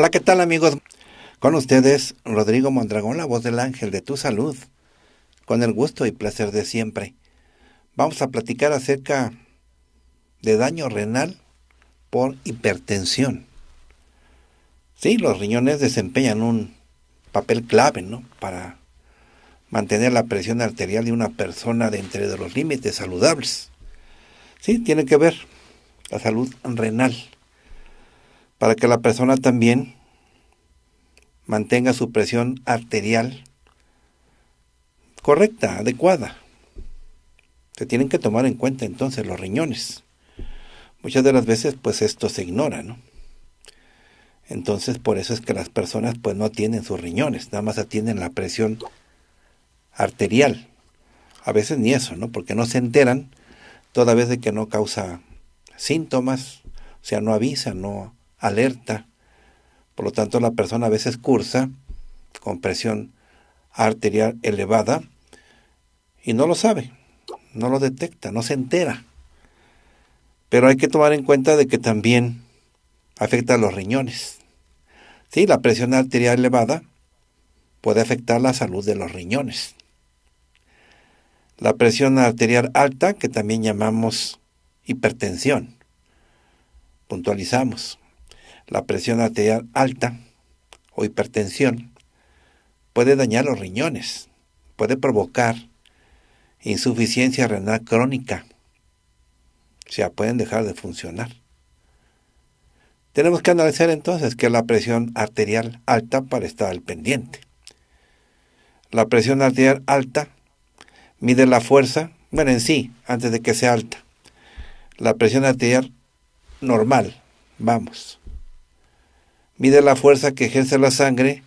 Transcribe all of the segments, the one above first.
Hola, ¿qué tal amigos? Con ustedes, Rodrigo Mondragón, la voz del ángel de tu salud, con el gusto y placer de siempre. Vamos a platicar acerca de daño renal por hipertensión. Sí, los riñones desempeñan un papel clave, ¿no? Para mantener la presión arterial de una persona dentro de los límites saludables. Sí, tiene que ver la salud renal para que la persona también mantenga su presión arterial correcta, adecuada. Se tienen que tomar en cuenta entonces los riñones. Muchas de las veces pues esto se ignora, ¿no? Entonces por eso es que las personas pues no atienden sus riñones, nada más atienden la presión arterial. A veces ni eso, ¿no? Porque no se enteran toda vez de que no causa síntomas, o sea, no avisa, no, alerta. Por lo tanto, la persona a veces cursa con presión arterial elevada y no lo sabe, no lo detecta, no se entera. Pero hay que tomar en cuenta de que también afecta a los riñones. Sí, la presión arterial elevada puede afectar la salud de los riñones. La presión arterial alta, que también llamamos hipertensión, puntualizamos. La presión arterial alta o hipertensión puede dañar los riñones, puede provocar insuficiencia renal crónica. O sea, pueden dejar de funcionar. Tenemos que analizar entonces qué es la presión arterial alta para estar al pendiente. La presión arterial alta mide la fuerza, bueno, en sí, antes de que sea alta. La presión arterial normal, vamos, mide la fuerza que ejerce la sangre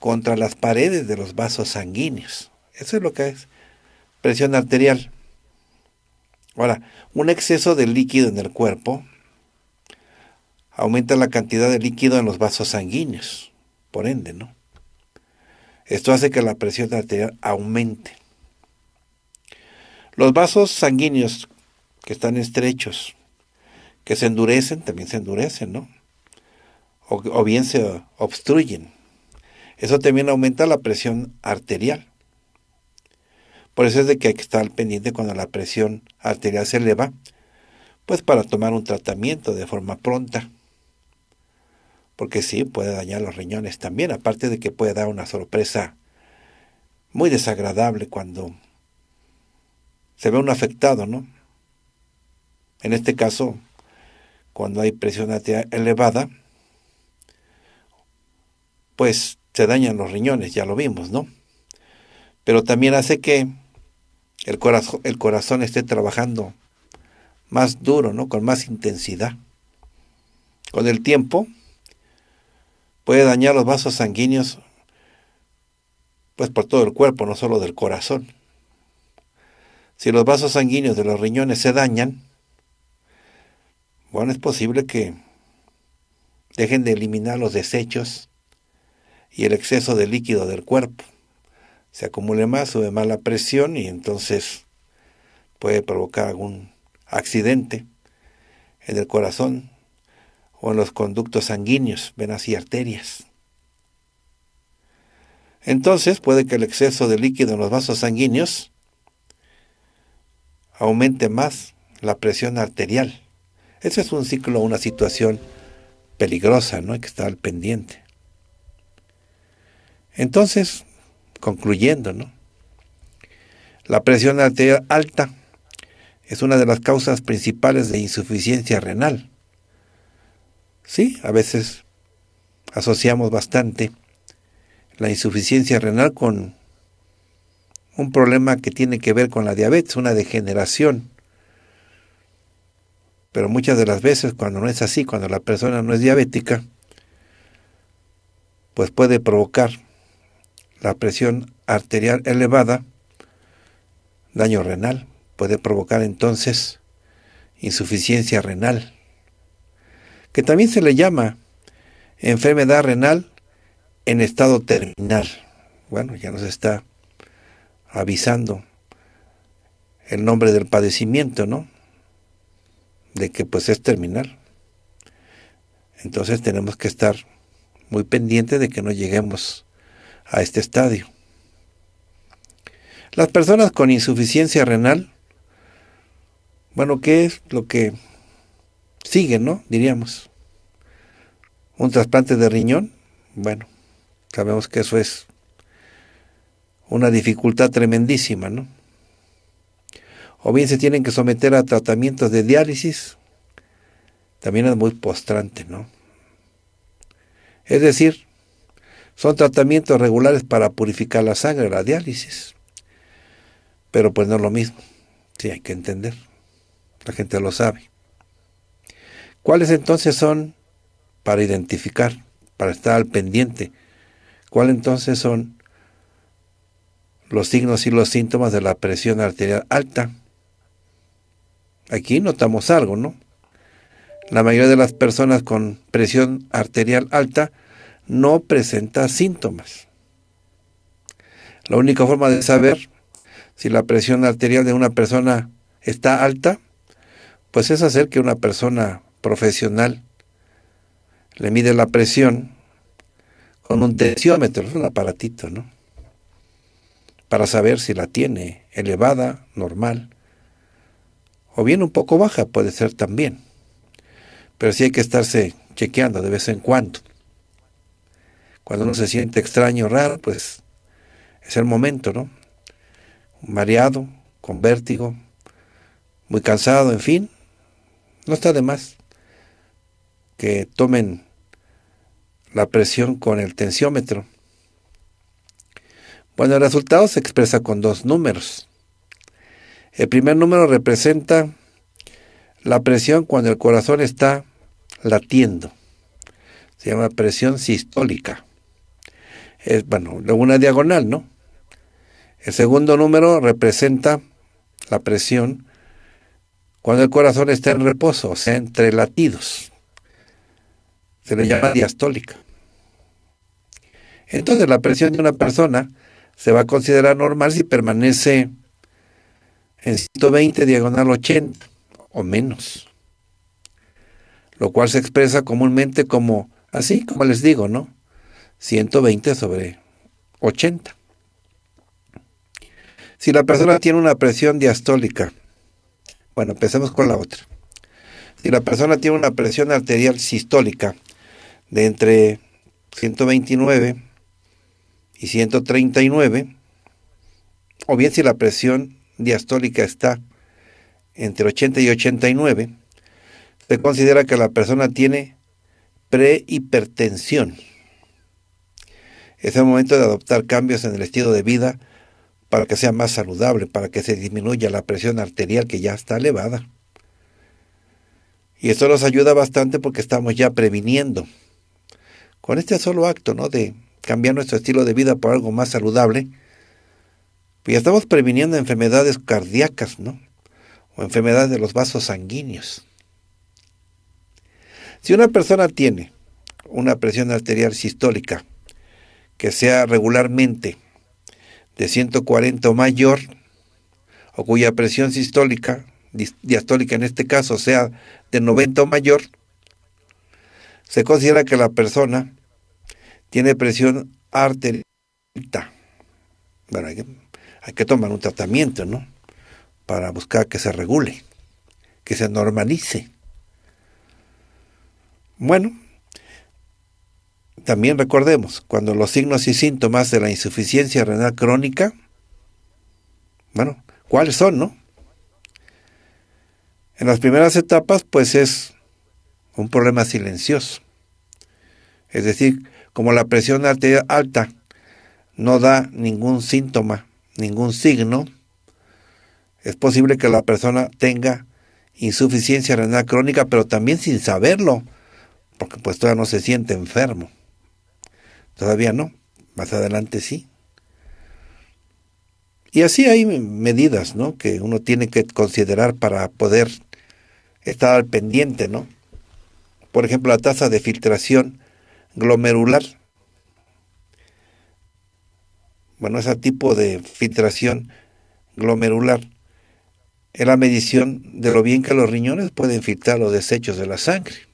contra las paredes de los vasos sanguíneos. Eso es lo que es presión arterial. Ahora, un exceso de líquido en el cuerpo aumenta la cantidad de líquido en los vasos sanguíneos, por ende, ¿no? Esto hace que la presión arterial aumente. Los vasos sanguíneos que están estrechos, que se endurecen, también se endurecen, ¿no? o, bien se obstruyen. Eso también aumenta la presión arterial. Por eso es de que hay que estar pendiente cuando la presión arterial se eleva, pues para tomar un tratamiento de forma pronta. Porque sí, puede dañar los riñones también, aparte de que puede dar una sorpresa muy desagradable cuando se ve un afectado, ¿no? En este caso, cuando hay presión arterial elevada, pues se dañan los riñones, ya lo vimos, ¿no? Pero también hace que el corazón, el corazón esté trabajando más duro, ¿no? Con más intensidad. Con el tiempo puede dañar los vasos sanguíneos pues por todo el cuerpo, no solo del corazón. Si los vasos sanguíneos de los riñones se dañan, bueno, es posible que dejen de eliminar los desechos y el exceso de líquido del cuerpo. Se acumule más, sube más la presión y entonces puede provocar algún accidente en el corazón o en los conductos sanguíneos, venas y arterias. Entonces puede que el exceso de líquido en los vasos sanguíneos aumente más la presión arterial. Ese es un ciclo, una situación peligrosa, ¿no? Hay que estar al pendiente. Entonces, concluyendo, ¿no? La presión arterial alta es una de las causas principales de insuficiencia renal. Sí, a veces asociamos bastante la insuficiencia renal con un problema que tiene que ver con la diabetes, una degeneración. Pero muchas de las veces cuando no es así, cuando la persona no es diabética, pues puede provocar la presión arterial elevada, daño renal, puede provocar entonces insuficiencia renal, que también se le llama enfermedad renal en estado terminal. Bueno, ya nos está avisando el nombre del padecimiento, ¿no? De que pues es terminal. Entonces tenemos que estar muy pendientes de que no lleguemos a este estadio. Las personas con insuficiencia renal, bueno, ¿qué es lo que sigue, no? Diríamos. Un trasplante de riñón, bueno, sabemos que eso es una dificultad tremendísima, ¿no? O bien se tienen que someter a tratamientos de diálisis, también es muy postrante, ¿no? Es decir, son tratamientos regulares para purificar la sangre, la diálisis. Pero pues no es lo mismo. Sí, hay que entender. La gente lo sabe. ¿Cuáles entonces son para identificar, para estar al pendiente? ¿Cuáles entonces son los signos y los síntomas de la presión arterial alta? Aquí notamos algo, ¿no? La mayoría de las personas con presión arterial alta no presenta síntomas. La única forma de saber si la presión arterial de una persona está alta, pues es hacer que una persona profesional le mide la presión con un tensiómetro, un aparatito, ¿no? Para saber si la tiene elevada, normal, o bien un poco baja, puede ser también. Pero sí hay que estarse chequeando de vez en cuando. Cuando uno se siente extraño, raro, pues es el momento, ¿no? Mareado, con vértigo, muy cansado, en fin. No está de más que tomen la presión con el tensiómetro. Bueno, el resultado se expresa con dos números. El primer número representa la presión cuando el corazón está latiendo. Se llama presión sistólica es, bueno, una diagonal, ¿no? El segundo número representa la presión cuando el corazón está en reposo, o sea, entre latidos. Se le llama diastólica. Entonces, la presión de una persona se va a considerar normal si permanece en 120 diagonal 80 o menos, lo cual se expresa comúnmente como así, como les digo, ¿no? 120 sobre 80. Si la persona tiene una presión diastólica, bueno, empecemos con la otra. Si la persona tiene una presión arterial sistólica de entre 129 y 139, o bien si la presión diastólica está entre 80 y 89, se considera que la persona tiene prehipertensión. Es el momento de adoptar cambios en el estilo de vida para que sea más saludable, para que se disminuya la presión arterial que ya está elevada. Y eso nos ayuda bastante porque estamos ya previniendo. Con este solo acto, ¿no? De cambiar nuestro estilo de vida por algo más saludable, pues ya estamos previniendo enfermedades cardíacas, ¿no? O enfermedades de los vasos sanguíneos. Si una persona tiene una presión arterial sistólica que sea regularmente de 140 o mayor, o cuya presión sistólica, diastólica en este caso, sea de 90 o mayor, se considera que la persona tiene presión arterial. Bueno, hay que, hay que tomar un tratamiento, ¿no? Para buscar que se regule, que se normalice. Bueno, también recordemos, cuando los signos y síntomas de la insuficiencia renal crónica, bueno, ¿cuáles son, no? En las primeras etapas, pues es un problema silencioso. Es decir, como la presión arterial alta no da ningún síntoma, ningún signo, es posible que la persona tenga insuficiencia renal crónica, pero también sin saberlo, porque pues todavía no se siente enfermo. Todavía no, más adelante sí. Y así hay medidas, ¿no? Que uno tiene que considerar para poder estar al pendiente, ¿no? Por ejemplo, la tasa de filtración glomerular. Bueno, ese tipo de filtración glomerular es la medición de lo bien que los riñones pueden filtrar los desechos de la sangre.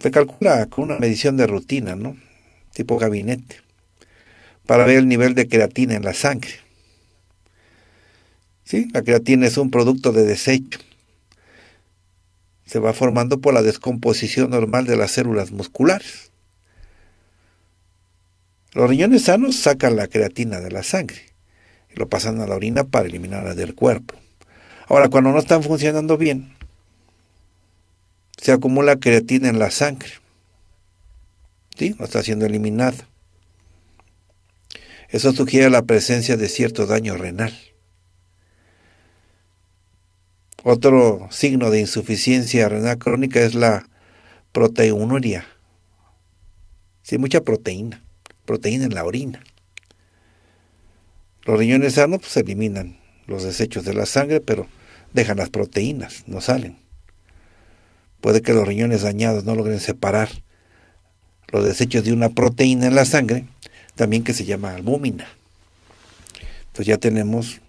Se calcula con una medición de rutina, ¿no? Tipo gabinete, para ver el nivel de creatina en la sangre. ¿Sí? La creatina es un producto de desecho. Se va formando por la descomposición normal de las células musculares. Los riñones sanos sacan la creatina de la sangre y lo pasan a la orina para eliminarla del cuerpo. Ahora, cuando no están funcionando bien, se acumula creatina en la sangre. ¿Sí? No está siendo eliminada. Eso sugiere la presencia de cierto daño renal. Otro signo de insuficiencia renal crónica es la proteinuria. Sí, mucha proteína, proteína en la orina. Los riñones sanos pues, eliminan los desechos de la sangre, pero dejan las proteínas, no salen. Puede que los riñones dañados no logren separar los desechos de una proteína en la sangre, también que se llama albúmina. Entonces ya tenemos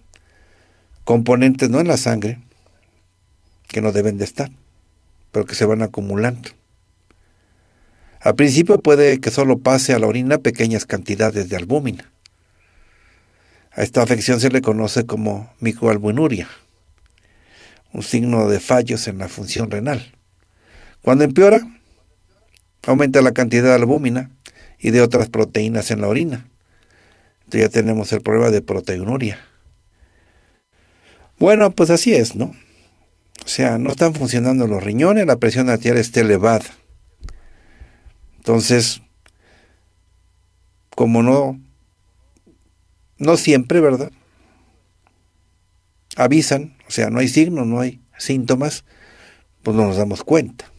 componentes no en la sangre que no deben de estar, pero que se van acumulando. Al principio puede que solo pase a la orina pequeñas cantidades de albúmina. A esta afección se le conoce como microalbuminuria, un signo de fallos en la función renal. Cuando empeora, aumenta la cantidad de albúmina y de otras proteínas en la orina. Entonces ya tenemos el problema de proteinuria. Bueno, pues así es, ¿no? O sea, no están funcionando los riñones, la presión arterial está elevada. Entonces, como no, no siempre, ¿verdad? Avisan, o sea, no hay signos, no hay síntomas, pues no nos damos cuenta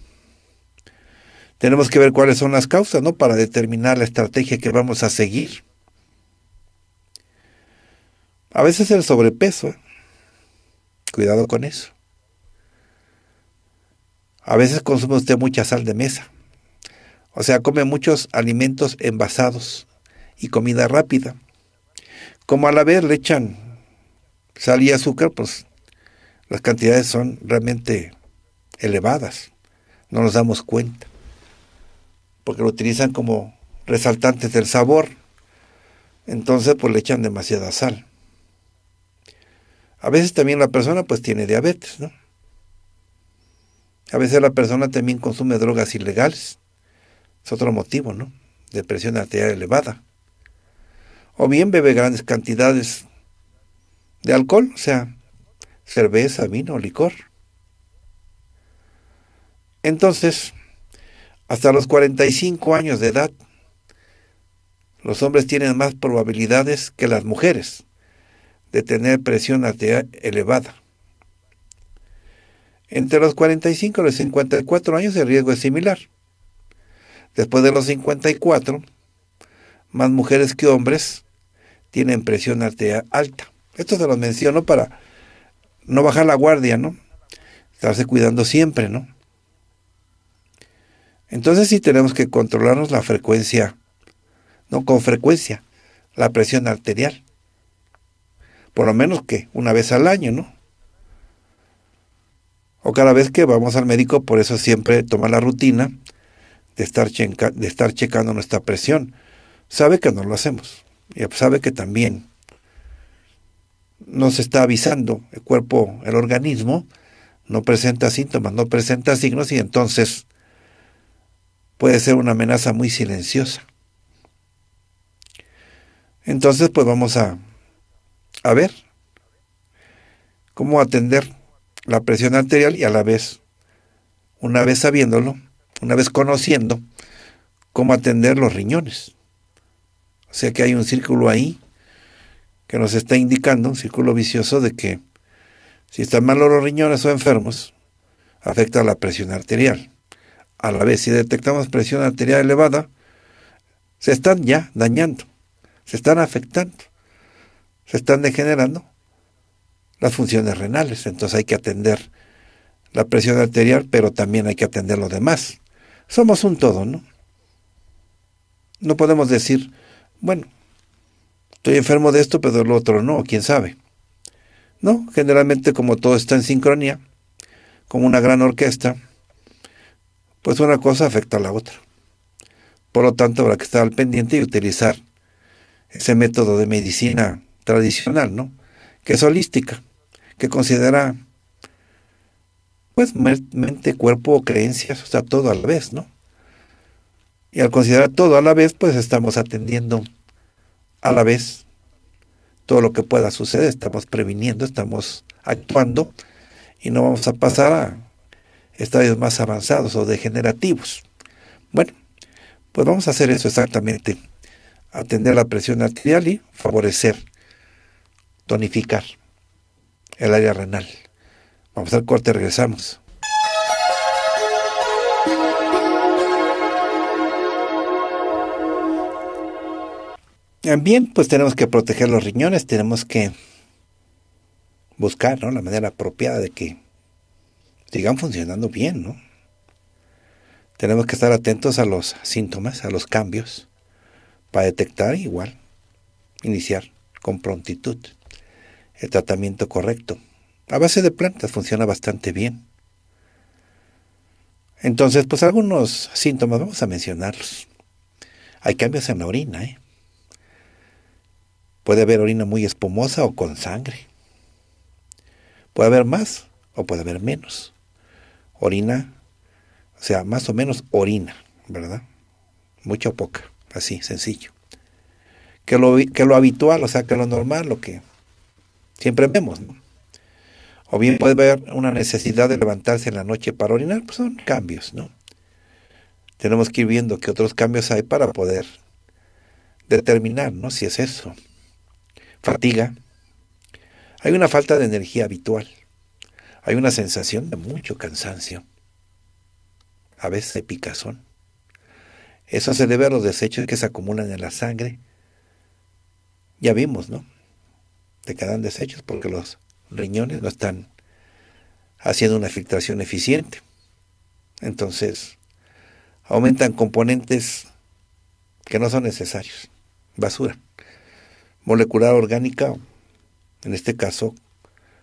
tenemos que ver cuáles son las causas, ¿no? Para determinar la estrategia que vamos a seguir. A veces el sobrepeso, ¿eh? cuidado con eso. A veces consume usted mucha sal de mesa. O sea, come muchos alimentos envasados y comida rápida. Como a la vez le echan sal y azúcar, pues las cantidades son realmente elevadas. No nos damos cuenta porque lo utilizan como resaltantes del sabor. Entonces, pues le echan demasiada sal. A veces también la persona pues tiene diabetes, ¿no? A veces la persona también consume drogas ilegales. Es otro motivo, ¿no? De presión arterial elevada. O bien bebe grandes cantidades de alcohol, o sea, cerveza, vino, licor. Entonces, hasta los 45 años de edad, los hombres tienen más probabilidades que las mujeres de tener presión arterial elevada. Entre los 45 y los 54 años el riesgo es similar. Después de los 54, más mujeres que hombres tienen presión arterial alta. Esto se los menciono para no bajar la guardia, ¿no? Estarse cuidando siempre, ¿no? Entonces sí tenemos que controlarnos la frecuencia, no con frecuencia, la presión arterial. Por lo menos que una vez al año, ¿no? O cada vez que vamos al médico, por eso siempre toma la rutina de estar, de estar checando nuestra presión. Sabe que no lo hacemos. Y sabe que también nos está avisando el cuerpo, el organismo, no presenta síntomas, no presenta signos y entonces puede ser una amenaza muy silenciosa. Entonces, pues vamos a, a ver cómo atender la presión arterial y a la vez, una vez sabiéndolo, una vez conociendo cómo atender los riñones. O sea que hay un círculo ahí que nos está indicando, un círculo vicioso de que si están malos los riñones o enfermos, afecta la presión arterial. A la vez, si detectamos presión arterial elevada, se están ya dañando, se están afectando, se están degenerando las funciones renales. Entonces hay que atender la presión arterial, pero también hay que atender lo demás. Somos un todo, ¿no? No podemos decir, bueno, estoy enfermo de esto, pero del otro no, quién sabe. No, generalmente como todo está en sincronía, como una gran orquesta, pues una cosa afecta a la otra. Por lo tanto, habrá que estar al pendiente y utilizar ese método de medicina tradicional, ¿no? Que es holística, que considera, pues, mente, cuerpo, creencias, o sea, todo a la vez, ¿no? Y al considerar todo a la vez, pues estamos atendiendo a la vez todo lo que pueda suceder, estamos previniendo, estamos actuando y no vamos a pasar a estadios más avanzados o degenerativos. Bueno, pues vamos a hacer eso exactamente. Atender la presión arterial y favorecer, tonificar el área renal. Vamos al corte, regresamos. también pues tenemos que proteger los riñones, tenemos que buscar la manera apropiada de que sigan funcionando bien, ¿no? Tenemos que estar atentos a los síntomas, a los cambios, para detectar igual, iniciar con prontitud el tratamiento correcto. A base de plantas funciona bastante bien. Entonces, pues algunos síntomas, vamos a mencionarlos. Hay cambios en la orina, ¿eh? Puede haber orina muy espumosa o con sangre. Puede haber más o puede haber menos orina, o sea, más o menos orina, ¿verdad? Mucha o poca, así, sencillo. Que lo, que lo habitual, o sea, que lo normal, lo que siempre vemos, O bien puede haber una necesidad de levantarse en la noche para orinar, pues son cambios, ¿no? Tenemos que ir viendo qué otros cambios hay para poder determinar, ¿no? Si es eso. Fatiga. Hay una falta de energía habitual. Hay una sensación de mucho cansancio, a veces de picazón. Eso se debe a los desechos que se acumulan en la sangre. Ya vimos, ¿no? Te quedan desechos porque los riñones no están haciendo una filtración eficiente. Entonces, aumentan componentes que no son necesarios. Basura. Molecular orgánica, en este caso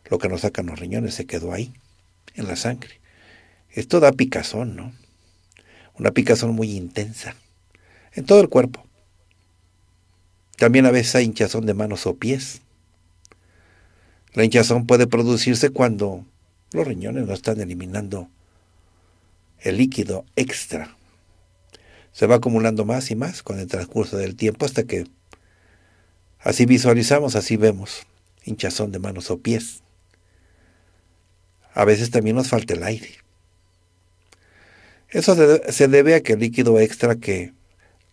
lo que nos sacan los riñones se quedó ahí, en la sangre. Esto da picazón, ¿no? Una picazón muy intensa, en todo el cuerpo. También a veces hay hinchazón de manos o pies. La hinchazón puede producirse cuando los riñones no están eliminando el líquido extra. Se va acumulando más y más con el transcurso del tiempo hasta que así visualizamos, así vemos hinchazón de manos o pies a veces también nos falta el aire. Eso se debe a que el líquido extra que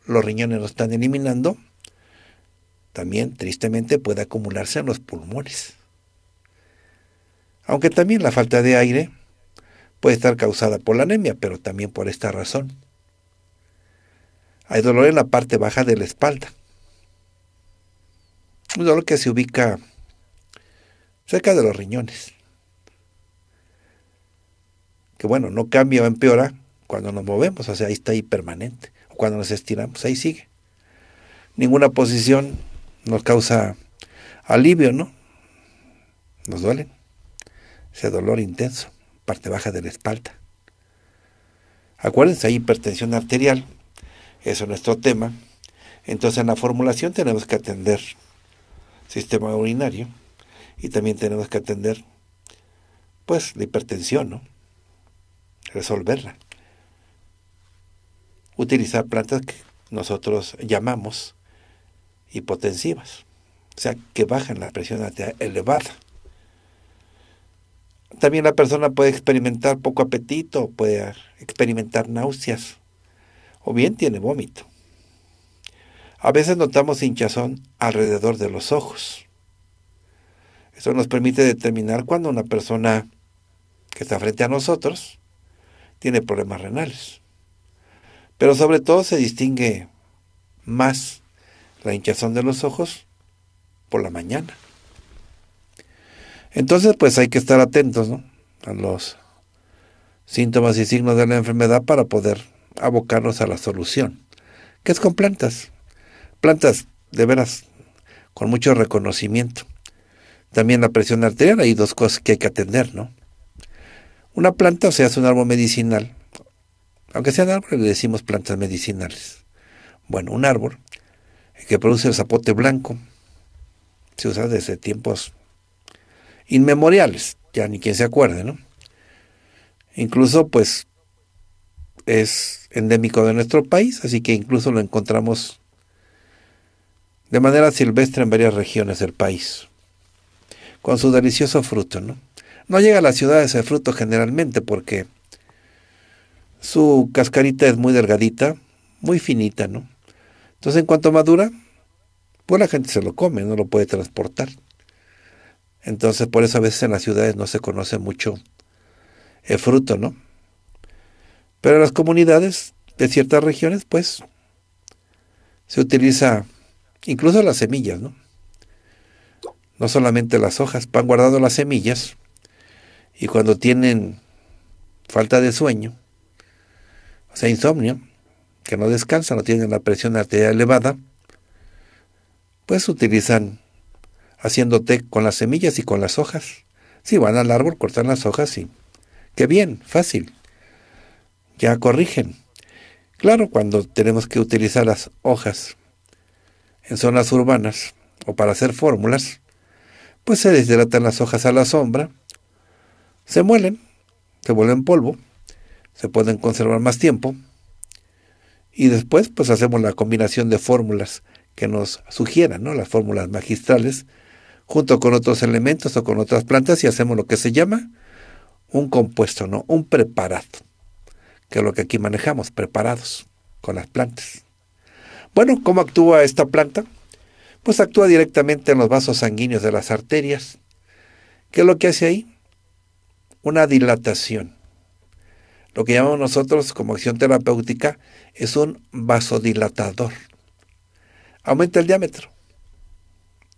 los riñones no están eliminando también tristemente puede acumularse en los pulmones. Aunque también la falta de aire puede estar causada por la anemia, pero también por esta razón. Hay dolor en la parte baja de la espalda. Un dolor que se ubica cerca de los riñones que bueno, no cambia o empeora cuando nos movemos, o sea, ahí está ahí permanente. O cuando nos estiramos, ahí sigue. Ninguna posición nos causa alivio, ¿no? Nos duele. Ese dolor intenso, parte baja de la espalda. Acuérdense, hay hipertensión arterial, eso es nuestro tema. Entonces en la formulación tenemos que atender sistema urinario y también tenemos que atender pues la hipertensión, ¿no? resolverla. Utilizar plantas que nosotros llamamos hipotensivas, o sea, que bajan la presión arterial elevada. También la persona puede experimentar poco apetito, puede experimentar náuseas o bien tiene vómito. A veces notamos hinchazón alrededor de los ojos. Eso nos permite determinar cuando una persona que está frente a nosotros tiene problemas renales. Pero sobre todo se distingue más la hinchazón de los ojos por la mañana. Entonces, pues hay que estar atentos a los síntomas y signos de la enfermedad para poder abocarnos a la solución, que es con plantas. Plantas de veras con mucho reconocimiento. También la presión arterial, hay dos cosas que hay que atender, ¿no? Una planta o sea, es un árbol medicinal. Aunque sean árboles, le decimos plantas medicinales. Bueno, un árbol que produce el zapote blanco se usa desde tiempos inmemoriales, ya ni quien se acuerde, ¿no? Incluso, pues, es endémico de nuestro país, así que incluso lo encontramos de manera silvestre en varias regiones del país, con su delicioso fruto, ¿no? No llega a las ciudades el fruto generalmente porque su cascarita es muy delgadita, muy finita, ¿no? Entonces, en cuanto madura, pues la gente se lo come, no lo puede transportar. Entonces, por eso a veces en las ciudades no se conoce mucho el fruto, ¿no? Pero en las comunidades de ciertas regiones, pues, se utiliza incluso las semillas, ¿no? No solamente las hojas, van guardando las semillas y cuando tienen falta de sueño, o sea, insomnio, que no descansan no tienen la presión arterial elevada, pues utilizan haciendo té con las semillas y con las hojas. Si van al árbol, cortan las hojas y... ¡Qué bien! Fácil. Ya corrigen. Claro, cuando tenemos que utilizar las hojas en zonas urbanas o para hacer fórmulas, pues se deshidratan las hojas a la sombra se muelen, se vuelven polvo, se pueden conservar más tiempo y después pues hacemos la combinación de fórmulas que nos sugieran, ¿no? las fórmulas magistrales, junto con otros elementos o con otras plantas y hacemos lo que se llama un compuesto, ¿no? un preparado, que es lo que aquí manejamos, preparados con las plantas. Bueno, ¿cómo actúa esta planta? Pues actúa directamente en los vasos sanguíneos de las arterias. ¿Qué es lo que hace ahí? una dilatación. Lo que llamamos nosotros como acción terapéutica es un vasodilatador. Aumenta el diámetro,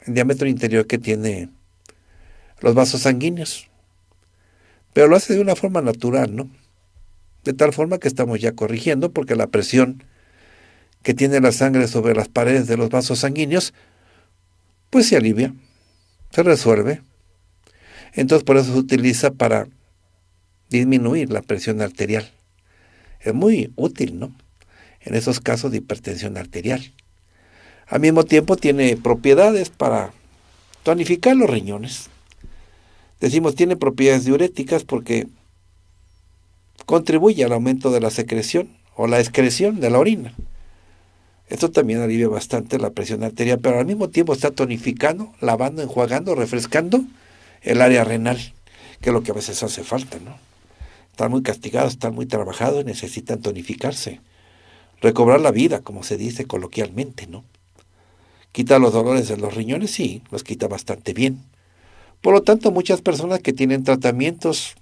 el diámetro interior que tiene los vasos sanguíneos. Pero lo hace de una forma natural, ¿no? De tal forma que estamos ya corrigiendo porque la presión que tiene la sangre sobre las paredes de los vasos sanguíneos, pues se alivia, se resuelve. Entonces por eso se utiliza para disminuir la presión arterial. Es muy útil, ¿no? En esos casos de hipertensión arterial. Al mismo tiempo tiene propiedades para tonificar los riñones. Decimos tiene propiedades diuréticas porque contribuye al aumento de la secreción o la excreción de la orina. Esto también alivia bastante la presión arterial, pero al mismo tiempo está tonificando, lavando, enjuagando, refrescando el área renal, que es lo que a veces hace falta, ¿no? Están muy castigados, están muy trabajados y necesitan tonificarse, recobrar la vida, como se dice coloquialmente, ¿no? Quita los dolores de los riñones, sí, los quita bastante bien. Por lo tanto, muchas personas que tienen tratamientos,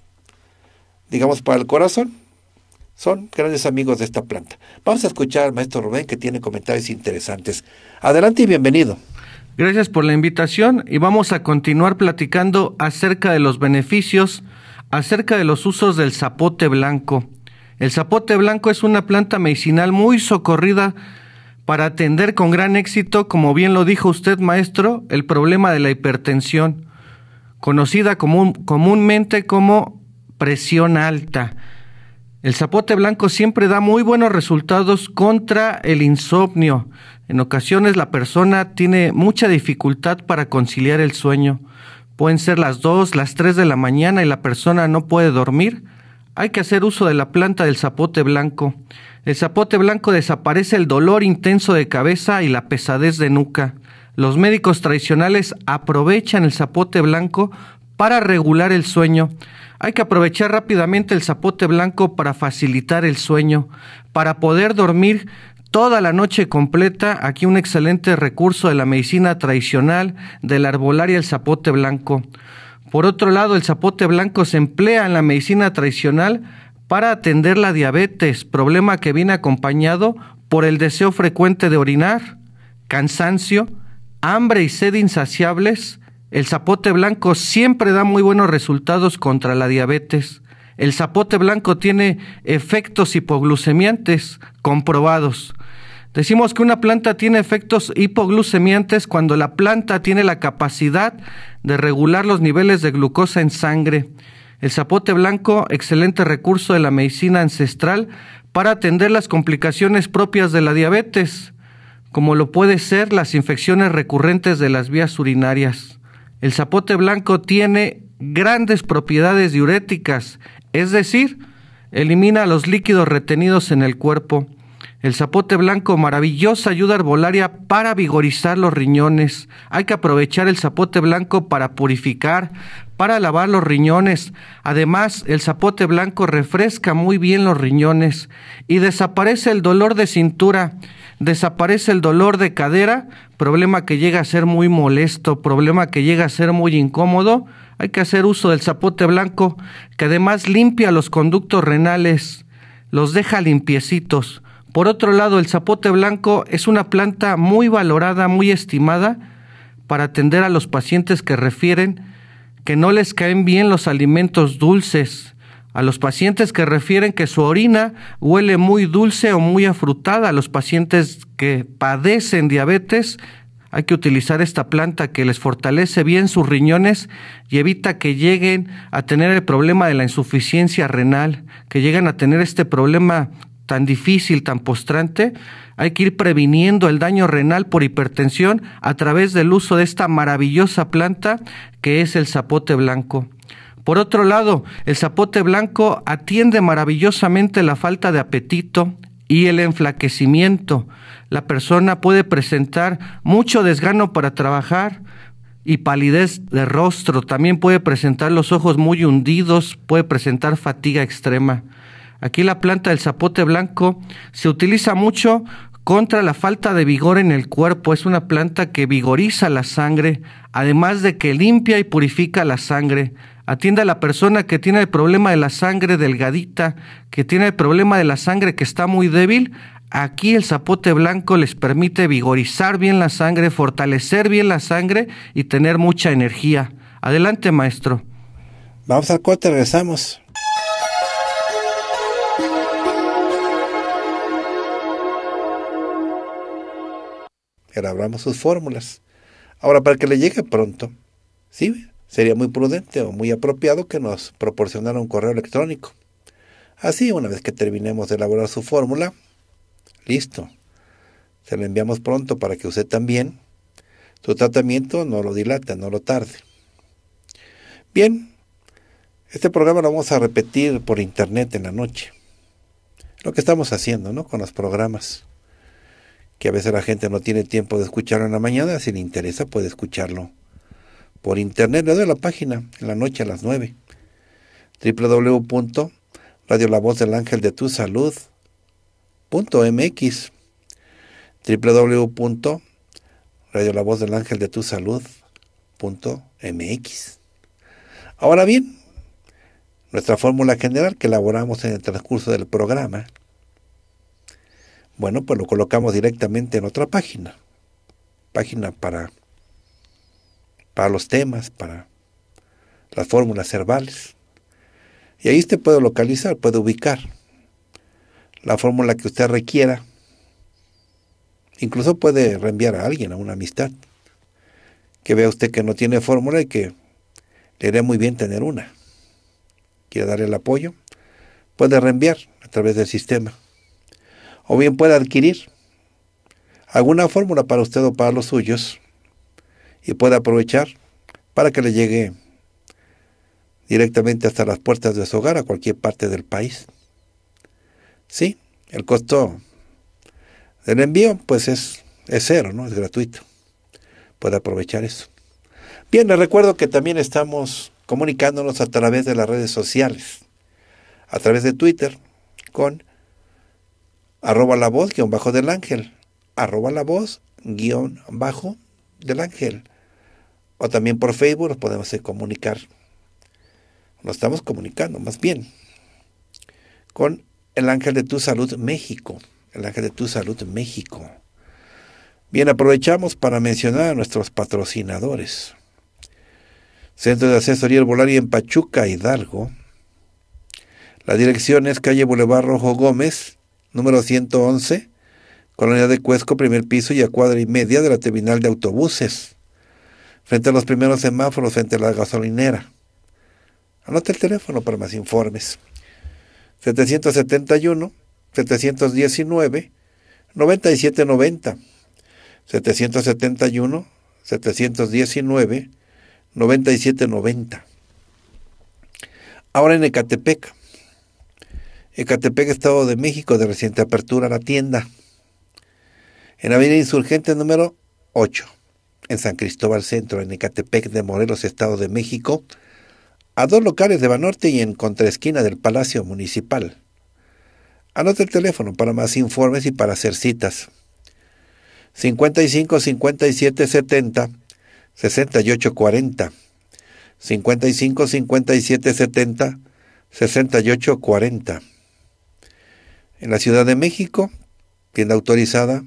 digamos, para el corazón, son grandes amigos de esta planta. Vamos a escuchar al maestro Rubén que tiene comentarios interesantes. Adelante y bienvenido. Gracias por la invitación y vamos a continuar platicando acerca de los beneficios, acerca de los usos del zapote blanco. El zapote blanco es una planta medicinal muy socorrida para atender con gran éxito, como bien lo dijo usted, maestro, el problema de la hipertensión, conocida comúnmente como presión alta. El zapote blanco siempre da muy buenos resultados contra el insomnio. En ocasiones la persona tiene mucha dificultad para conciliar el sueño. Pueden ser las 2, las 3 de la mañana y la persona no puede dormir. Hay que hacer uso de la planta del zapote blanco. El zapote blanco desaparece el dolor intenso de cabeza y la pesadez de nuca. Los médicos tradicionales aprovechan el zapote blanco para regular el sueño. Hay que aprovechar rápidamente el zapote blanco para facilitar el sueño, para poder dormir toda la noche completa. Aquí un excelente recurso de la medicina tradicional, del arbolario arbolaria, el zapote blanco. Por otro lado, el zapote blanco se emplea en la medicina tradicional para atender la diabetes, problema que viene acompañado por el deseo frecuente de orinar, cansancio, hambre y sed insaciables, el zapote blanco siempre da muy buenos resultados contra la diabetes. El zapote blanco tiene efectos hipoglucemiantes comprobados. Decimos que una planta tiene efectos hipoglucemiantes cuando la planta tiene la capacidad de regular los niveles de glucosa en sangre. El zapote blanco, excelente recurso de la medicina ancestral para atender las complicaciones propias de la diabetes, como lo puede ser las infecciones recurrentes de las vías urinarias. El zapote blanco tiene grandes propiedades diuréticas, es decir, elimina los líquidos retenidos en el cuerpo el zapote blanco, maravillosa ayuda arbolaria para vigorizar los riñones. Hay que aprovechar el zapote blanco para purificar, para lavar los riñones. Además, el zapote blanco refresca muy bien los riñones y desaparece el dolor de cintura, desaparece el dolor de cadera, problema que llega a ser muy molesto, problema que llega a ser muy incómodo. Hay que hacer uso del zapote blanco, que además limpia los conductos renales, los deja limpiecitos. Por otro lado, el zapote blanco es una planta muy valorada, muy estimada para atender a los pacientes que refieren que no les caen bien los alimentos dulces, a los pacientes que refieren que su orina huele muy dulce o muy afrutada, a los pacientes que padecen diabetes, hay que utilizar esta planta que les fortalece bien sus riñones y evita que lleguen a tener el problema de la insuficiencia renal, que lleguen a tener este problema tan difícil, tan postrante, hay que ir previniendo el daño renal por hipertensión a través del uso de esta maravillosa planta que es el zapote blanco. Por otro lado, el zapote blanco atiende maravillosamente la falta de apetito y el enflaquecimiento. La persona puede presentar mucho desgano para trabajar, y palidez de rostro. También puede presentar los ojos muy hundidos, puede presentar fatiga extrema. Aquí la planta del zapote blanco se utiliza mucho contra la falta de vigor en el cuerpo. Es una planta que vigoriza la sangre, además de que limpia y purifica la sangre. Atiende a la persona que tiene el problema de la sangre delgadita, que tiene el problema de la sangre que está muy débil. Aquí el zapote blanco les permite vigorizar bien la sangre, fortalecer bien la sangre y tener mucha energía. Adelante, maestro. Vamos al corte, regresamos. elaboramos sus fórmulas. Ahora, para que le llegue pronto, sí, sería muy prudente o muy apropiado que nos proporcionara un correo electrónico. Así, una vez que terminemos de elaborar su fórmula, listo. Se la enviamos pronto para que usted también su tratamiento no lo dilata, no lo tarde. Bien, este programa lo vamos a repetir por internet en la noche. Lo que estamos haciendo, ¿no? Con los programas que a veces la gente no tiene tiempo de escucharlo en la mañana, si le interesa puede escucharlo por internet, le doy la página en la noche a las 9, www.radio la del de tu Ahora bien, nuestra fórmula general que elaboramos en el transcurso del programa bueno, pues lo colocamos directamente en otra página. Página para, para los temas, para las fórmulas verbales, Y ahí usted puede localizar, puede ubicar la fórmula que usted requiera. Incluso puede reenviar a alguien, a una amistad, que vea usted que no tiene fórmula y que le haría muy bien tener una. Quiere darle el apoyo, puede reenviar a través del sistema o bien pueda adquirir alguna fórmula para usted o para los suyos y pueda aprovechar para que le llegue directamente hasta las puertas de su hogar a cualquier parte del país. Sí, el costo del envío pues es, cero, ¿no? Es gratuito. Puede aprovechar eso. Bien, les recuerdo que también estamos comunicándonos a través de las redes sociales, a través de Twitter, con arroba la voz guión bajo del ángel, arroba la voz guión bajo del ángel. O también por Facebook nos podemos comunicar. Nos estamos comunicando, más bien, con el ángel de tu salud México. El ángel de tu salud México. Bien, aprovechamos para mencionar a nuestros patrocinadores. Centro de Asesoría y en Pachuca, Hidalgo. La dirección es calle Boulevard Rojo Gómez, número 111, colonia de Cuesco, primer piso y a cuadra y media de la terminal de autobuses, frente a los primeros semáforos, frente a la gasolinera. Anota el teléfono para más informes. 771 719 9790 771 719 9790 Ahora en Ecatepec Ecatepec, Estado de México, de reciente apertura a la tienda. En Avenida Insurgente número 8, en San Cristóbal Centro, en Ecatepec de Morelos, Estado de México, a dos locales de Banorte y en contraesquina del Palacio Municipal. Anote el teléfono para más informes y para hacer citas. 55 57 70 68 40 55 57 70 68 40 en la Ciudad de México, tienda autorizada,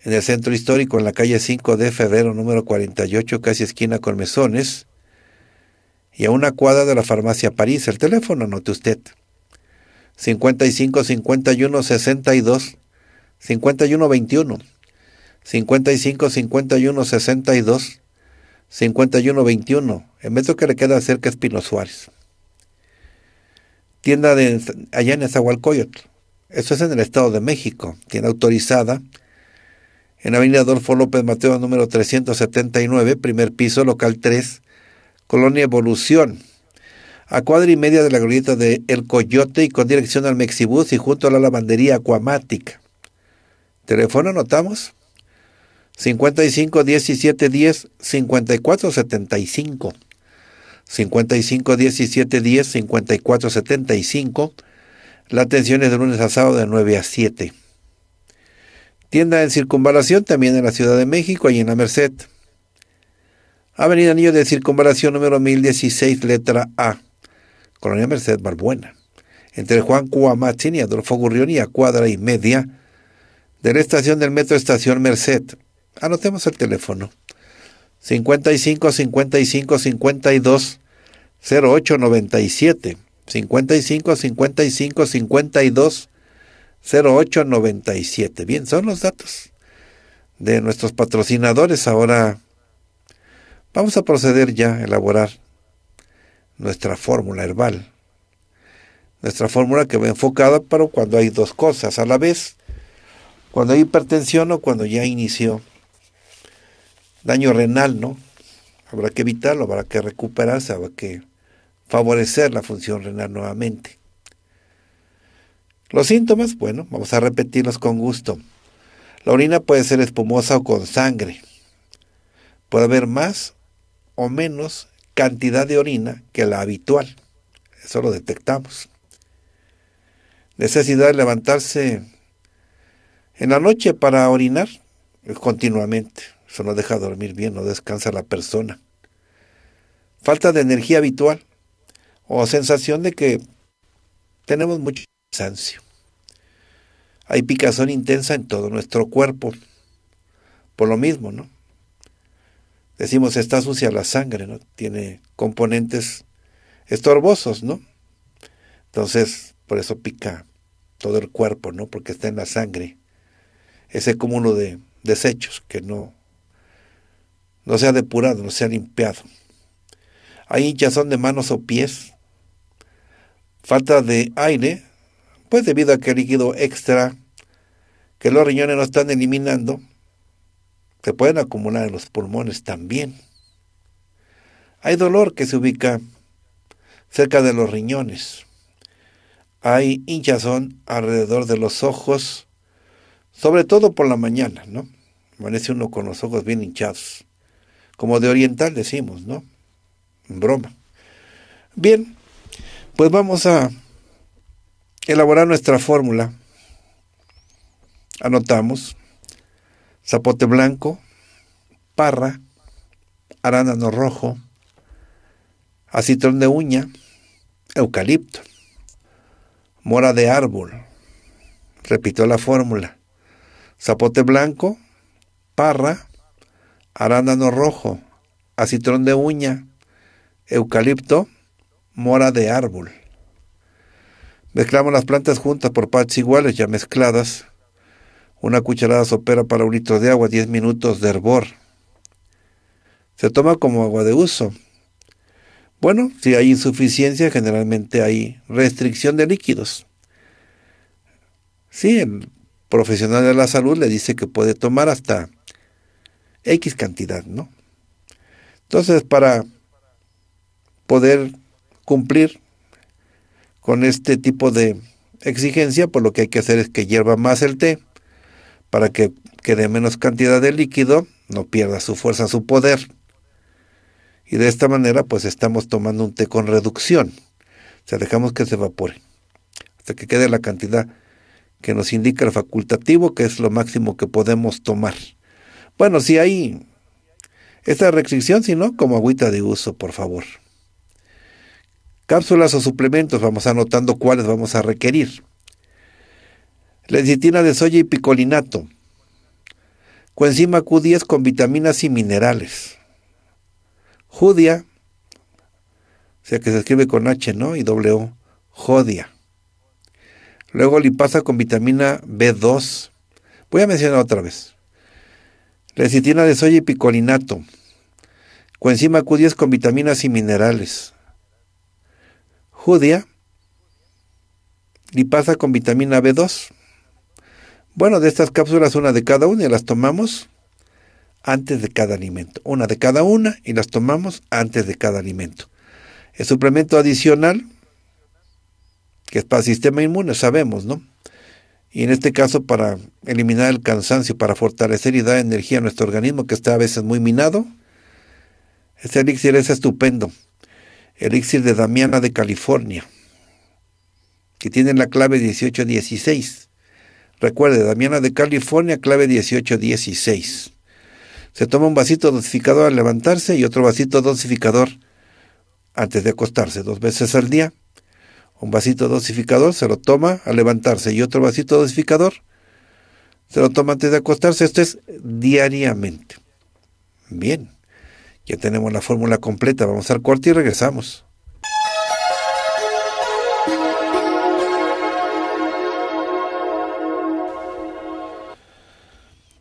en el centro histórico, en la calle 5 de febrero, número 48, casi esquina con mesones, y a una cuadra de la farmacia París. El teléfono, anote usted. 55 51 62 51 21 55 51 62 51 21 el metro que le queda cerca es Pino Suárez tienda de, allá en Azahualcoyotl. Eso es en el Estado de México, tienda autorizada en Avenida Adolfo López Mateo, número 379, primer piso, local 3, Colonia Evolución, a cuadra y media de la glorieta de El Coyote y con dirección al Mexibus y junto a la lavandería Acuamática. Teléfono anotamos 55 17 10 54 75. 55 17 10 54 75. La atención es de lunes a sábado de 9 a 7. Tienda en circunvalación también en la Ciudad de México y en la Merced. Avenida Anillo de Circunvalación número 1016, letra A. Colonia Merced Barbuena. Entre Juan Cuamachín y Adolfo Gurrión y a cuadra y media de la estación del metro Estación Merced. Anotemos el teléfono 55 55 52 08 97 55 55 52 08 97 bien son los datos de nuestros patrocinadores ahora vamos a proceder ya a elaborar nuestra fórmula herbal nuestra fórmula que va enfocada para cuando hay dos cosas a la vez cuando hay hipertensión o cuando ya inició daño renal, ¿no? Habrá que evitarlo, habrá que recuperarse, habrá que favorecer la función renal nuevamente. Los síntomas, bueno, vamos a repetirlos con gusto. La orina puede ser espumosa o con sangre. Puede haber más o menos cantidad de orina que la habitual. Eso lo detectamos. Necesidad de levantarse en la noche para orinar eh, continuamente. Eso no deja dormir bien, no descansa la persona. Falta de energía habitual o sensación de que tenemos mucho cansancio. Hay picazón intensa en todo nuestro cuerpo. Por lo mismo, ¿no? Decimos, está sucia la sangre, ¿no? Tiene componentes estorbosos, ¿no? Entonces, por eso pica todo el cuerpo, ¿no? Porque está en la sangre. Ese cúmulo de desechos que no no se ha depurado, no se ha limpiado. Hay hinchazón de manos o pies, falta de aire, pues debido a que el líquido extra que los riñones no están eliminando, se pueden acumular en los pulmones también. Hay dolor que se ubica cerca de los riñones. Hay hinchazón alrededor de los ojos, sobre todo por la mañana, ¿no? Amanece uno con los ojos bien hinchados como de oriental decimos, ¿no? broma. Bien, pues vamos a elaborar nuestra fórmula. Anotamos zapote blanco, parra, arándano rojo, acitrón de uña, eucalipto, mora de árbol. Repito la fórmula. Zapote blanco, parra, arándano rojo, acitrón de uña, eucalipto, mora de árbol. Mezclamos las plantas juntas por partes iguales ya mezcladas. Una cucharada sopera para un litro de agua, 10 minutos de hervor. Se toma como agua de uso. Bueno, si hay insuficiencia, generalmente hay restricción de líquidos. Sí, el profesional de la salud le dice que puede tomar hasta X cantidad, ¿no? Entonces, para poder cumplir con este tipo de exigencia, pues lo que hay que hacer es que hierva más el té para que quede menos cantidad de líquido, no pierda su fuerza, su poder. Y de esta manera, pues estamos tomando un té con reducción. O sea, dejamos que se evapore hasta que quede la cantidad que nos indica el facultativo, que es lo máximo que podemos tomar. Bueno, si hay esta restricción, si no, como agüita de uso, por favor. Cápsulas o suplementos, vamos anotando cuáles vamos a requerir. Lecitina de soya y picolinato. Coenzima Q10 con vitaminas y minerales. Judia, o sea que se escribe con H, ¿no? Y W, jodia. Luego lipasa con vitamina B2. Voy a mencionar otra vez. Lecitina de soya y picolinato. Coenzima Q10 con vitaminas y minerales. Judia. Lipasa con vitamina B2. Bueno, de estas cápsulas una de cada una y las tomamos antes de cada alimento. Una de cada una y las tomamos antes de cada alimento. El suplemento adicional, que es para el sistema inmune, sabemos, ¿no? Y en este caso para eliminar el cansancio, para fortalecer y dar energía a nuestro organismo que está a veces muy minado, este elixir es estupendo. Elixir de Damiana de California, que tiene la clave 1816. Recuerde, Damiana de California, clave 1816. Se toma un vasito dosificador al levantarse y otro vasito dosificador antes de acostarse, dos veces al día un vasito dosificador, se lo toma al levantarse y otro vasito dosificador, se lo toma antes de acostarse. Esto es diariamente. Bien, ya tenemos la fórmula completa. Vamos al cuarto y regresamos.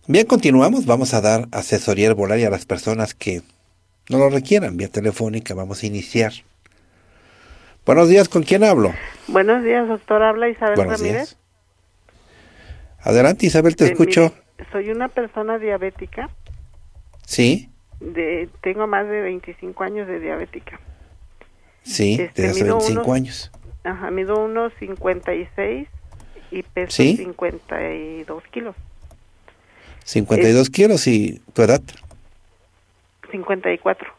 Bien, continuamos. Vamos a dar asesoría herbolaria a las personas que no lo requieran vía telefónica. Vamos a iniciar Buenos días, ¿con quién hablo? Buenos días, doctor. Habla Isabel Ramírez. Adelante, Isabel, te eh, escucho. soy una persona diabética. Sí. tengo más de 25 años de diabética. Sí, este, 25 años. Ajá, mido unos 56 y peso 52 kilos. 52 kilos y tu edad. 54.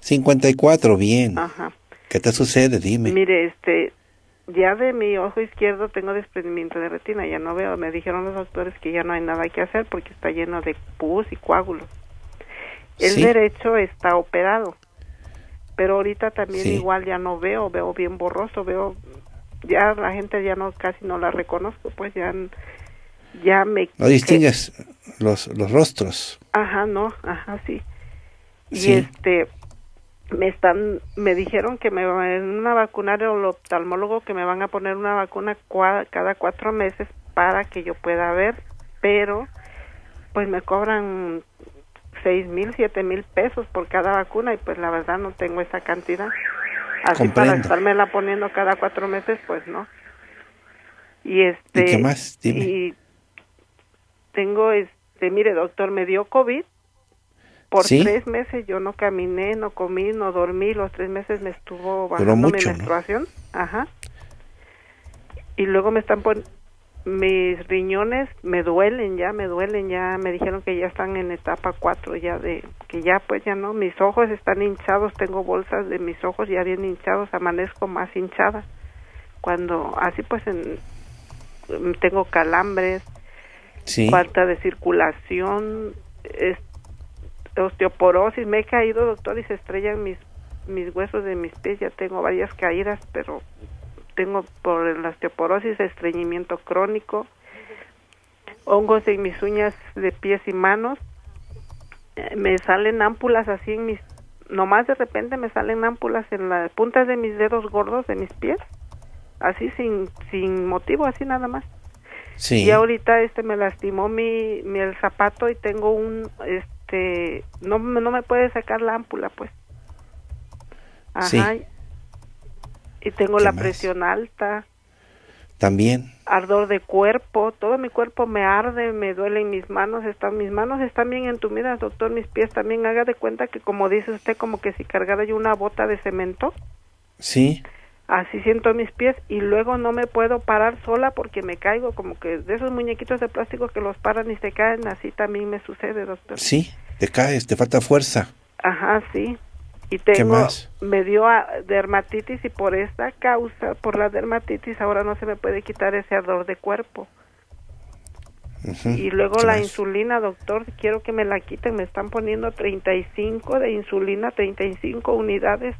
54, bien. Ajá. ¿Qué te sucede? Dime. Mire, este, ya de mi ojo izquierdo tengo desprendimiento de retina, ya no veo. Me dijeron los autores que ya no hay nada que hacer porque está lleno de pus y coágulos. El derecho está operado, pero ahorita también igual ya no veo, veo bien borroso, veo ya la gente ya no casi no la reconozco, pues ya ya me no distingues los los rostros. Ajá, no, ajá, sí. Y sí. este me están me dijeron que me van a vacunar el oftalmólogo que me van a poner una vacuna cada cuatro meses para que yo pueda ver pero pues me cobran seis mil siete mil pesos por cada vacuna y pues la verdad no tengo esa cantidad así para para la poniendo cada cuatro meses pues no y este qué más y tengo este mire doctor me dio covid por tres meses yo no caminé, no comí, no dormí. Los tres meses me estuvo bajando mi menstruación. Ajá. Y luego me están poniendo mis riñones me duelen ya, me duelen ya, me dijeron que ya están en etapa cuatro. ya de que ya pues ya no, mis ojos están hinchados, tengo bolsas de mis ojos ya bien hinchados, amanezco más hinchada. Cuando así pues en, mm, tengo calambres, sí. falta de circulación, es, osteoporosis, me he caído, doctor, y se estrellan mis, mis huesos de mis pies, ya tengo varias caídas, pero tengo por la osteoporosis estreñimiento crónico, hongos en mis uñas de pies y manos, eh, me salen ámpulas así en mis, nomás de repente me salen ámpulas en las puntas de mis dedos gordos de mis pies, así sin, sin motivo, así nada más. Y ahorita este me lastimó mi, mi el zapato y tengo un, este no, no me puede sacar la ámpula pues ajá y tengo la presión alta también ardor de cuerpo todo mi cuerpo me arde me duelen mis manos están mis manos están bien entumidas doctor mis pies también haga de cuenta que como dice usted como que si cargara yo una bota de cemento sí así siento mis pies y luego no me puedo parar sola porque me caigo como que de esos muñequitos de plástico que los paran y se caen así también me sucede doctor sí te caes te falta fuerza ajá sí y tengo ¿Qué me dio a ah, dermatitis y por esta causa por la dermatitis ahora no se me puede quitar ese ardor de cuerpo y luego la insulina, doctor, quiero que me la quiten. Me están poniendo 35 de insulina, 35 unidades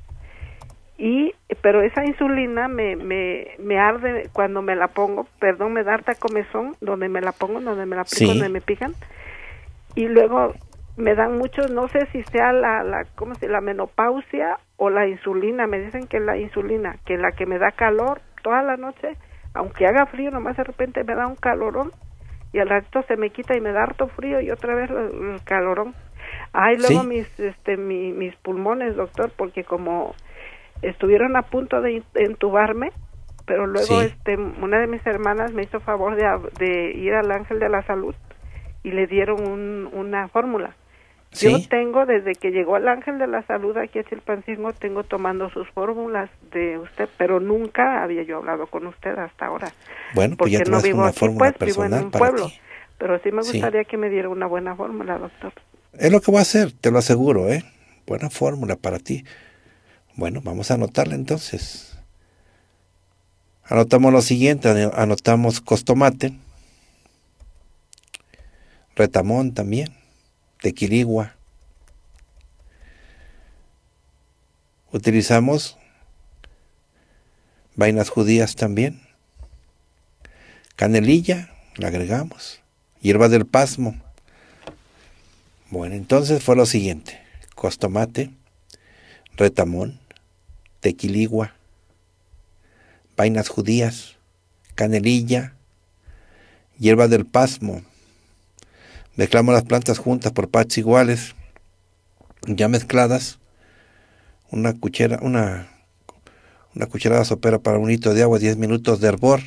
y pero esa insulina me, me, arde cuando me la pongo, perdón, me da harta comezón donde me la pongo, donde me la pico, donde me pican. Y luego me dan mucho, no sé si sea la, la ¿cómo se la menopausia o la insulina, me dicen que la insulina, que la que me da calor toda la noche, aunque haga frío, nomás de repente me da un calorón y al rato se me quita y me da harto frío y otra vez el calorón. Ay, luego mis este mis pulmones, doctor, porque como estuvieron a punto de entubarme, pero luego este, una de mis hermanas me hizo favor de, ir al Ángel de la Salud y le dieron una fórmula. Yo tengo, desde que llegó al Ángel de la Salud aquí a Chilpancingo, tengo tomando sus fórmulas de usted, pero nunca había yo hablado con usted hasta ahora. Bueno, pues porque no pues, vivo en un pueblo. Pero sí me gustaría que me diera una buena fórmula, doctor. Es lo que voy a hacer, te lo aseguro, ¿eh? Buena fórmula para ti. Bueno, vamos a anotarla entonces. Anotamos lo siguiente, anotamos Costomate, Retamón también, Tequiligua. Utilizamos vainas judías también. Canelilla, la agregamos. Hierba del pasmo. Bueno, entonces fue lo siguiente. Costomate, retamón, tequiligua, vainas judías, canelilla, hierba del pasmo. Mezclamos las plantas juntas por partes iguales, ya mezcladas, una cuchara, una, una cucharada sopera para un litro de agua, 10 minutos de hervor.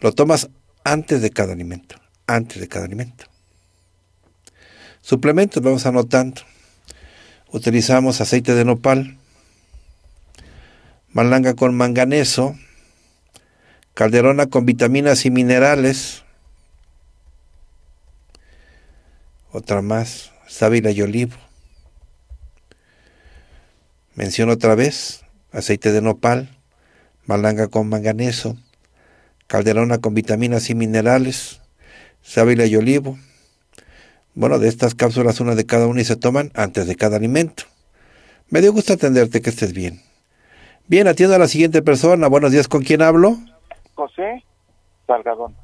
Lo tomas antes de cada alimento, antes de cada alimento. Suplementos vamos anotando. Utilizamos aceite de nopal, malanga con manganeso, calderona con vitaminas y minerales, otra más, sábila y olivo. Menciono otra vez, aceite de nopal, malanga con manganeso, calderona con vitaminas y minerales, sábila y olivo. Bueno, de estas cápsulas una de cada una y se toman antes de cada alimento. Me dio gusto atenderte, que estés bien. Bien, atiendo a la siguiente persona. Buenos días, ¿con quién hablo? José Salgadón.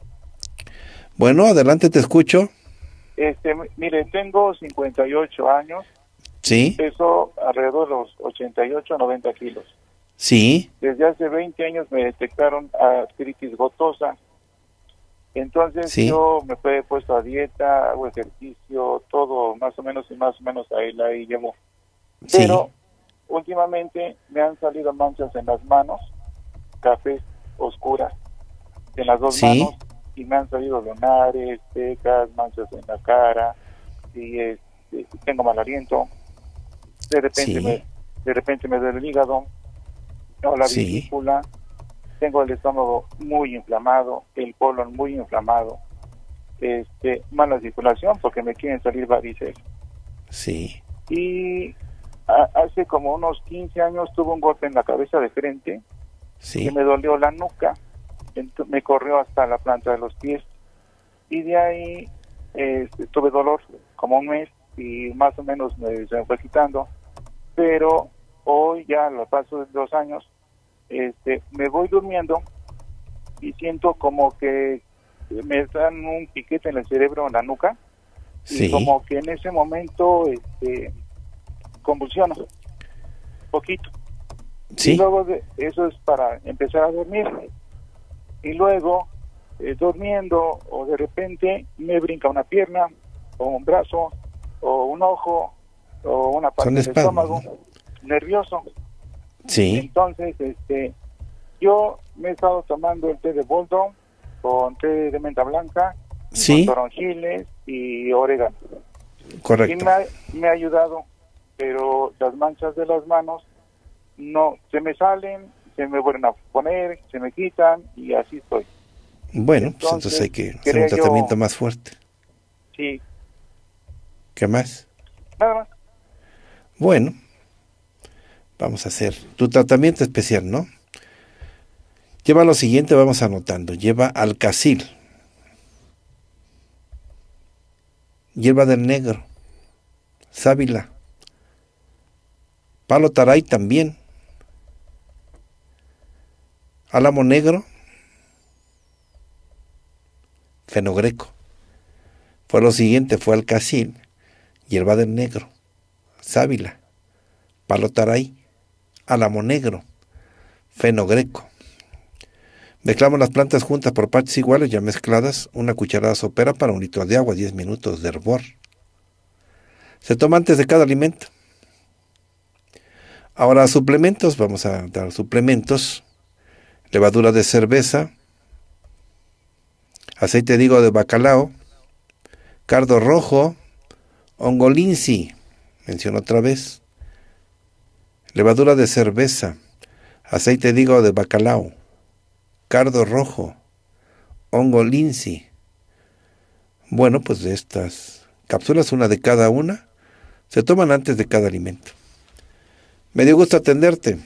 Bueno, adelante, te escucho. Este, mire, tengo 58 años. Sí. Peso alrededor de los 88, 90 kilos. Sí. Desde hace 20 años me detectaron artritis gotosa. Entonces yo me he puesto a dieta, hago ejercicio, todo más o menos y más o menos ahí la llevo. Pero Últimamente me han salido manchas en las manos, cafés oscuras en las dos manos y me han salido lunares, pecas, manchas en la cara y este, tengo mal aliento. De repente me de repente me duele el hígado o la vesícula. Tengo el estómago muy inflamado, el colon muy inflamado. Este, mala circulación porque me quieren salir varices. Sí. Y hace como unos 15 años tuve un golpe en la cabeza de frente sí. que me dolió la nuca, me corrió hasta la planta de los pies y de ahí este, tuve dolor como un mes y más o menos me, fue quitando, pero hoy ya a los pasos de dos años este, me voy durmiendo y siento como que me dan un piquete en el cerebro, en la nuca, y como que en ese momento este, convulsiono, poquito. ¿Sí? luego eso es para empezar a dormir. Y luego, eh, durmiendo o de repente me brinca una pierna o un brazo o un ojo o una parte del estómago, nervioso. Sí. Entonces, este, yo me he estado tomando el té de boldo con té de menta blanca, con toronjiles y orégano. Correcto. Y me ha, me ha ayudado pero las manchas de las manos no se me salen, se me vuelven a poner, se me quitan y así estoy. Bueno, pues, entonces, pues entonces hay que hacer un tratamiento más fuerte. Sí. ¿Qué más? Nada más. Bueno, vamos a hacer tu tratamiento especial, ¿no? Lleva lo siguiente, vamos anotando. Lleva alcacil, hierba del negro, sábila, palo Taray también. Álamo Negro, Fenogreco. Fue lo siguiente, fue Alcacil y el Negro, Sábila, Palo Taray, Álamo Negro, Fenogreco. Mezclamos las plantas juntas por partes iguales ya mezcladas, una cucharada sopera para un litro de agua, 10 minutos de hervor. Se toma antes de cada alimento. Ahora suplementos, vamos a dar suplementos, levadura de cerveza, aceite de de bacalao, cardo rojo, hongo linsi, menciono otra vez, levadura de cerveza, aceite de de bacalao, cardo rojo, hongo linsi. Bueno, pues de estas cápsulas, una de cada una, se toman antes de cada alimento. Me dio gusto atenderte.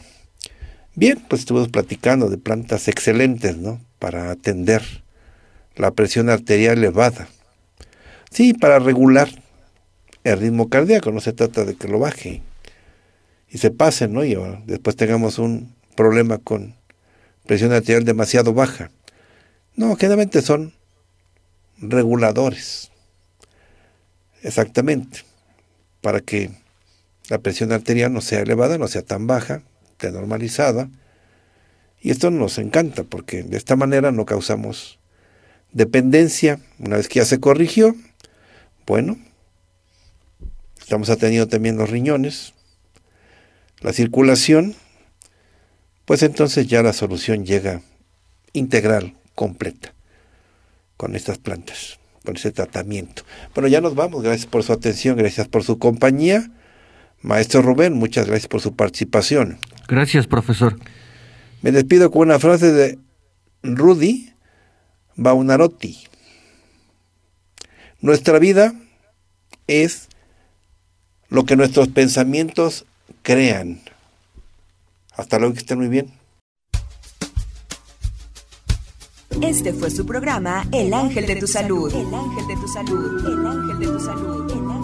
Bien, pues estuvimos platicando de plantas excelentes, ¿no? Para atender la presión arterial elevada. Sí, para regular el ritmo cardíaco, no se trata de que lo baje y se pase, ¿no? Y después tengamos un problema con presión arterial demasiado baja. No, generalmente son reguladores. Exactamente. Para que la presión arterial no sea elevada, no sea tan baja, esté normalizada. Y esto nos encanta porque de esta manera no causamos dependencia. Una vez que ya se corrigió, bueno, estamos atendiendo también los riñones, la circulación, pues entonces ya la solución llega integral, completa, con estas plantas, con ese tratamiento. Bueno, ya nos vamos. Gracias por su atención, gracias por su compañía. Maestro Rubén, muchas gracias por su participación. Gracias, profesor. Me despido con una frase de Rudy Baunarotti. Nuestra vida es lo que nuestros pensamientos crean. Hasta luego, que estén muy bien. Este fue su programa El Ángel de tu Salud. El Ángel de tu Salud. El Ángel de tu Salud. El ángel de tu salud.